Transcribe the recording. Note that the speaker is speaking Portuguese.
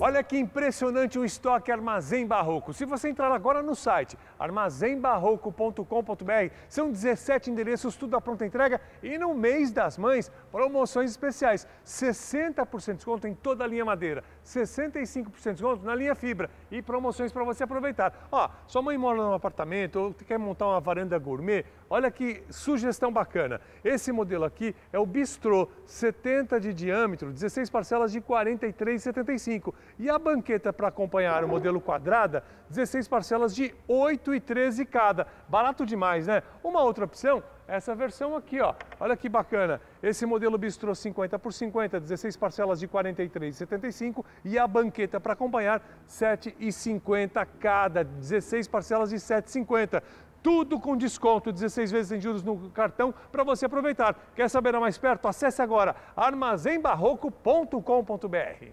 Olha que impressionante o estoque Armazém Barroco. Se você entrar agora no site armazembarroco.com.br, são 17 endereços, tudo à pronta entrega. E no mês das mães, promoções especiais. 60% de desconto em toda a linha madeira, 65% de desconto na linha fibra e promoções para você aproveitar. Ó, sua mãe mora num apartamento ou quer montar uma varanda gourmet, olha que sugestão bacana. Esse modelo aqui é o Bistrô, 70 de diâmetro, 16 parcelas de R$ 43,75. E a banqueta para acompanhar o modelo quadrada, 16 parcelas de 8 e 13 cada. Barato demais, né? Uma outra opção, essa versão aqui, ó. Olha que bacana. Esse modelo bistrô 50 por 50, 16 parcelas de 43,75 e a banqueta para acompanhar 7,50 cada, 16 parcelas de 7,50 tudo com desconto, 16 vezes em juros no cartão para você aproveitar. Quer saber mais perto? Acesse agora armazembarroco.com.br.